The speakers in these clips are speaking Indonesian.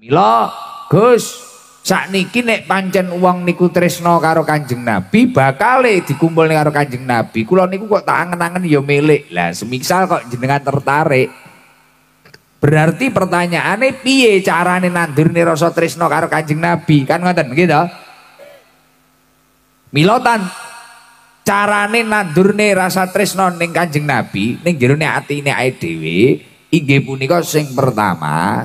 Mila, Gus, saat niki nek pancen uang niku tresno karo Kanjeng Nabi bakale dikumpul nih karo Kanjeng Nabi. kulo niku kok tak angen-angen ya milik. Lah, semisal kok jenengan tertarik Berarti pertanyaannya piye carane nih rasa tresno karo Kanjeng Nabi? Kan ngoten begitu? Milotan carane nih rasa tresno neng Kanjeng Nabi neng nih nih nih nih dhewe inggih punika sing pertama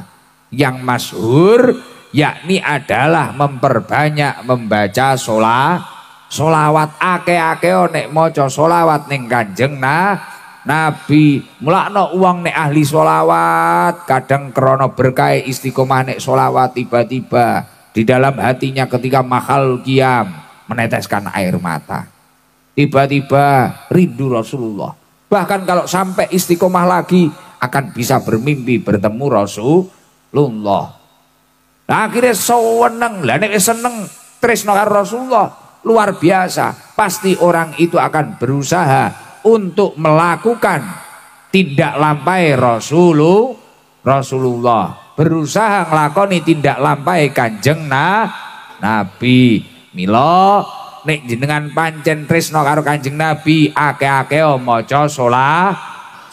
yang masyhur yakni adalah memperbanyak membaca sholat solawat ake-ake nek moco solawat ning kanjeng nah nabi mulakno uang nek ahli solawat kadang krono berkai istiqomah nek solawat tiba-tiba di dalam hatinya ketika mahal kiam meneteskan air mata tiba-tiba rindu Rasulullah bahkan kalau sampai istiqomah lagi akan bisa bermimpi bertemu Rasul Rasulullah. Nah, akhirnya seneng, lah nek seneng tresno karo Rasulullah luar biasa. Pasti orang itu akan berusaha untuk melakukan tidak lampai Rasulullah Rasulullah berusaha ngelakoni tindak lampai kanjeng nah Nabi Milo nek jenengan pancen tresno karo kanjeng Nabi ake-ake maca sholawat.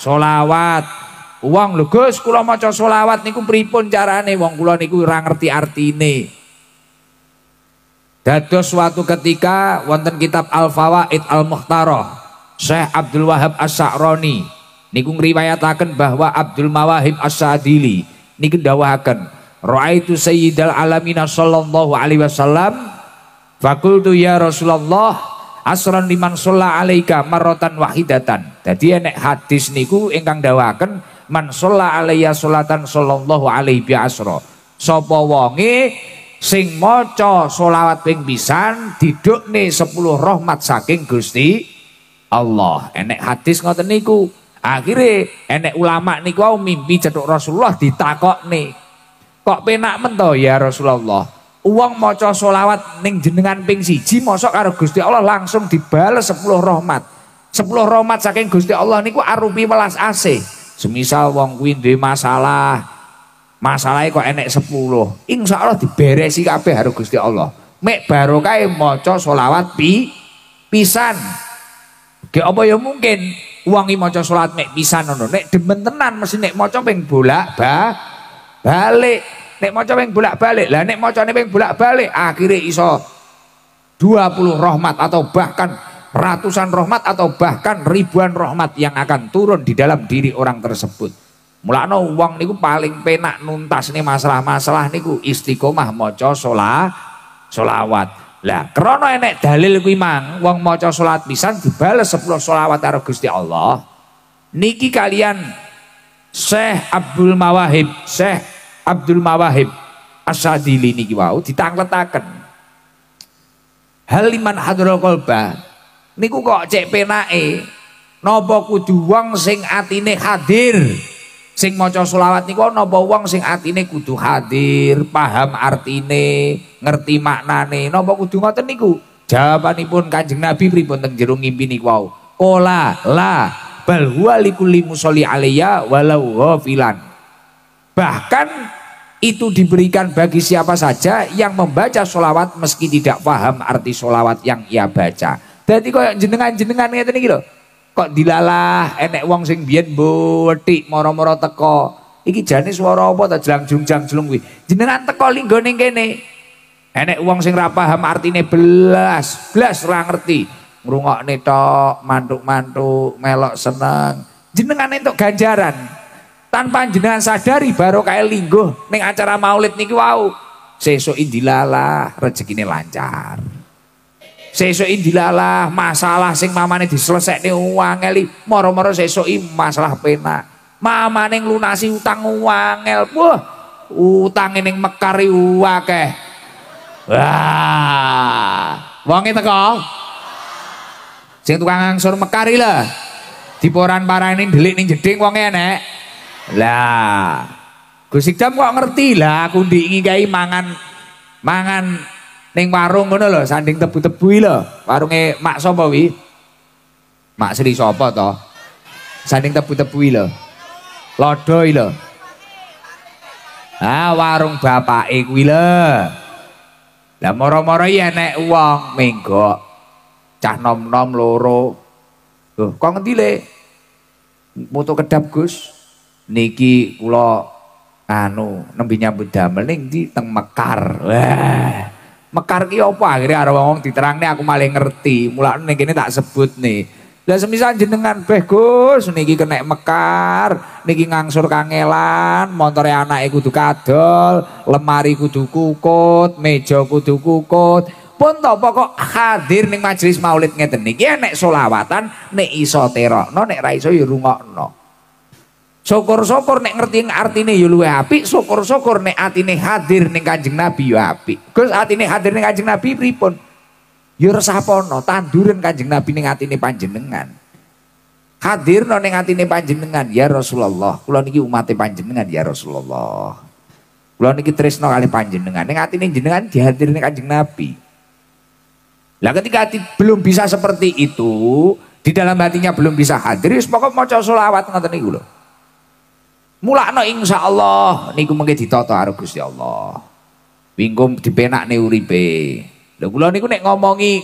solawat Uang lho Gus, kula maca selawat niku pripun carane wong kula niku ora ngerti arti artine. Dados suatu ketika wonten kitab Al-Fawaid Al-Mukhtarah Syekh Abdul Wahab As-Sa'roni niku ngriwayataken bahwa Abdul Mawahib As-Sadili niku ndawahaken Ra'aitu Sayyidal Alamina sallallahu alaihi wasallam fakultu ya Rasulullah asran liman sholla alaika marrotan wahidatan. Jadi enek hadis niku ingkang dawaken man sholla alaiya sholatan sallallahu alaihi bi asro sopo wongi sing moco sholawat ping pisan nih sepuluh rahmat saking Gusti Allah enek hadis ngoten niku akhirnya enek ulama niku au mimpi cedok Rasulullah ditakok nih kok penak mento ya Rasulullah uang moco solawat ning jenengan ping siji mosok karo Gusti Allah langsung dibales sepuluh rahmat sepuluh rahmat saking Gusti Allah niku arupi welas asih Semisal wong kuwi duwe masalah, masalahnya kok enek 10. Insya Allah diberesi kabeh harus Gusti Allah. Mek barokah maca selawat pi pisan. Ge apa ya mungkin iki maca solat mek pisan ngono. Nek demen tenan mesti nek maca ping bolak ba balik. Nek maca ping bolak-balik. Lah nek macane ping bolak-balik akhirnya iso 20 rahmat atau bahkan ratusan rahmat atau bahkan ribuan rahmat yang akan turun di dalam diri orang tersebut. Mulano wong niku paling penak nuntas nih masalah-masalah niku istiqomah maca sholat solawat. Lah krana enek dalil kuwi mang wong maca salat pisan dibales 10 selawat karo Gusti Allah. Niki kalian Syekh Abdul Mawahib, Syekh Abdul Mawahib Asadili niki wau ditangletaken. Haliman hadrul qalba niku kok cek penake napa kudu wong sing atine hadir sing maca selawat niku napa wong sing atine kudu hadir paham artine ngerti maknane napa kudu ngoten niku jawabanipun kanjeng nabi pripun teng jero ngimpi niku wau kola la bal huwa likulli musolli alayya walau ghafilan bahkan itu diberikan bagi siapa saja yang membaca solawat meski tidak paham arti solawat yang ia baca. Dadi koyo jenengan-jenengan ngene iki lho. Kok dilalah enek wong sing biyen mbotik moro-moro teko. Iki jane swara apa ta jlang-jung kuwi. Jenengan teko linggo linggone kene. Enek wong sing ra paham artine belas, belas ra ngerti. Ngrungokne tok, mantuk-mantuk, melok seneng. Jenengan entuk ganjaran. Tanpa jenengan sadari baru kae linggo ning acara Maulid niki wau. Sesuk indilalah rezekine lancar sesuai dilalah masalah sing mamane uang eli moro-moro sesuai masalah pena mamane lunasi utang uang el buh utang ini mekari uang keh wah itu kok sing tukang angsur mekari lah para ini delik nih jeding wong enek lah Gusik jam kok ngerti lah aku diingi mangan mangan Neng warung ngono lho, sanding tebu-tebu lho. Warunge mak sapa wi? Mak Sri sapa to? Sanding tebu-tebu lho. Lodo lho. Ah warung bapak kuwi lho. Lah moro-moro iki enek wong menggok. Cah nom-nom loro. Loh, kok ngendi le? Foto kedap Gus. Niki kula anu nembe nyambut damel ning di teng Mekar. Wah. Mekar ki apa akhirnya Wong ngomong nih aku malah ngerti. mulai nih gini tak sebut nih. Lah semisal jenengan beh Gus niki kena mekar, niki ngangsur kangelan, montore anake kudu kadol, lemari kudu kukut, meja kudu kukut. Pun tau pokok hadir nih majelis Maulid ngeten niki nek solawatan nek iso terokno, nek raiso iso ya Syukur-syukur nek ngerti artine ya luwe apik, syukur-syukur nek atine hadir ning Kanjeng Nabi ya apik. Gus atine hadir ning Kanjeng Nabi pripun? Ya resapono tanduran Kanjeng Nabi ning atine panjenengan. Hadir no ning atine panjenengan ya Rasulullah. Kula niki umate panjenengan ya Rasulullah. Kula niki tresno kali panjenengan. Ning atine jenengan dihadir ning Kanjeng Nabi. Lah ketika hati belum bisa seperti itu, di dalam hatinya belum bisa hadir, ya semoga mau coba selawat ngoten niku loh mulakno Allah, niku mengke ditoto harus Gusti Allah dipenak pena uripe lho kula niku nek ngomongi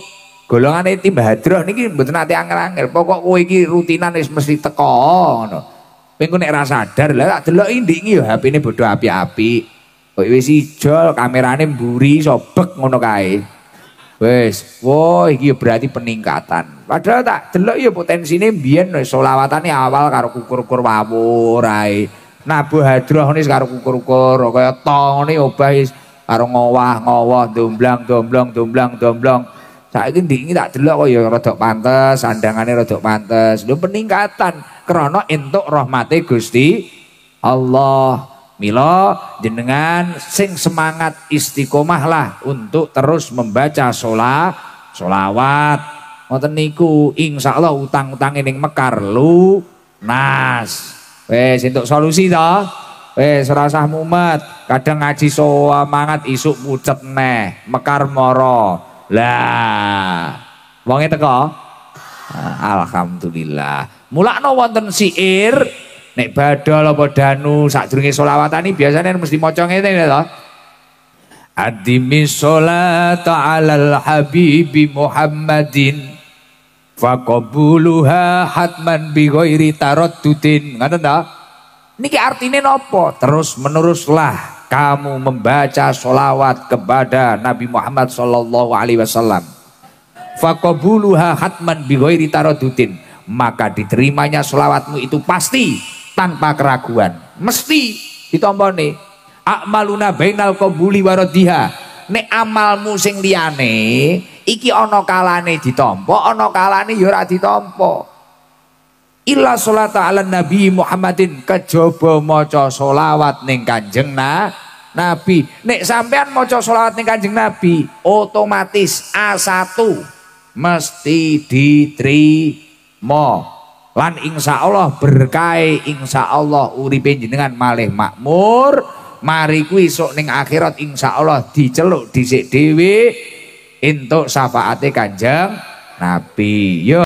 golongane tim hadroh niki betul nanti angker angker pokok kue ki rutinan wis mesti teko Pengen ping nek rasa sadar lah tak ini, ini yo hp api-api. api apik kok wis ijo kamerane buri sobek ngono kae wes woi iki berarti peningkatan padahal tak delok ya potensine biyen solawatannya awal karo kukur-kukur wawur Nabu hadroh ini sekarang kukur-kukur kaya tong ini obah karo ngowah-ngowah domblang dumblang domblang-domblong saiki ini tak dulu, kok ya Rodok pantas sandangannya Rodok pantes itu peningkatan kerono entuk rahmati Gusti Allah milo jenengan sing semangat istiqomah lah untuk terus membaca sholat, sholawat. Ngoten niku Allah utang-utang ini Mekar lu nas. Wes untuk solusi to. Wes ora usah mumet. Kadang ngaji soa mangat isuk pucet neh, mekar moro. Lah, wonge teko? Alhamdulillah. Mulakno wonten siir nek badal apa danu sadurunge selawatan iki biasane mesti maca ngene to. Adimi sholata alal habibi Muhammadin Fakobuluha hatman bigoiri tarot tutin. Nggak ada Niki artinya nopo. Terus meneruslah kamu membaca solawat kepada Nabi Muhammad Sallallahu Alaihi Wasallam. Fakobuluha hatman bigoiri tarot tutin. Maka diterimanya solawatmu itu pasti tanpa keraguan. Mesti nih. Akmaluna bainal kobuli warodiha. ne amalmu sing liane iki ono kalane ditompo ono kalane yura ora ditampa illa sholat ala nabi Muhammadin kejobo maca sholawat ning kanjeng na Nabi nek sampean maca sholawat ning kanjeng Nabi otomatis A1 mesti diterima lan insya Allah berkai insya Allah uripin jenengan malih makmur mari kuwi neng ning akhirat insya Allah diceluk di zdw untuk syafaate Kanjeng Nabi. Yo